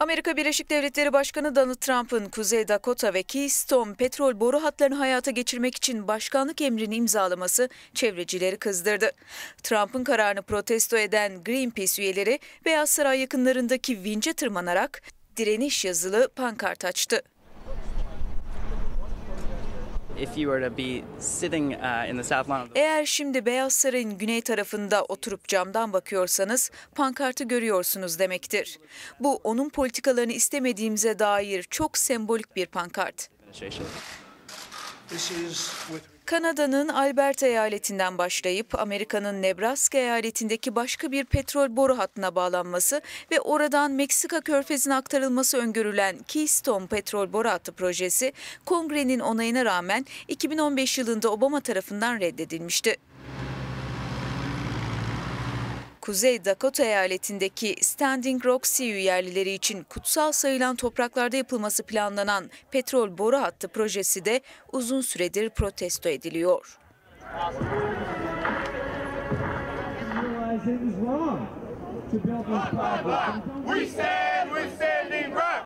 Amerika Birleşik Devletleri Başkanı Donald Trump'ın Kuzey Dakota ve Keystone petrol boru hatlarını hayata geçirmek için başkanlık emrini imzalaması çevrecileri kızdırdı. Trump'ın kararını protesto eden Greenpeace üyeleri Beyaz Saray yakınlarındaki vince tırmanarak direniş yazılı pankart açtı. Eğer şimdi Beyaz Saray'ın güney tarafında oturup camdan bakıyorsanız pankartı görüyorsunuz demektir. Bu onun politikalarını istemediğimize dair çok sembolik bir pankart. Kanada'nın Alberta eyaletinden başlayıp Amerika'nın Nebraska eyaletindeki başka bir petrol boru hattına bağlanması ve oradan Meksika körfezine aktarılması öngörülen Keystone Petrol Boru Hattı projesi kongrenin onayına rağmen 2015 yılında Obama tarafından reddedilmişti. Kuzey Dakota eyaletindeki Standing Rock Sioux yerlileri için kutsal sayılan topraklarda yapılması planlanan petrol boru hattı projesi de uzun süredir protesto ediliyor. We said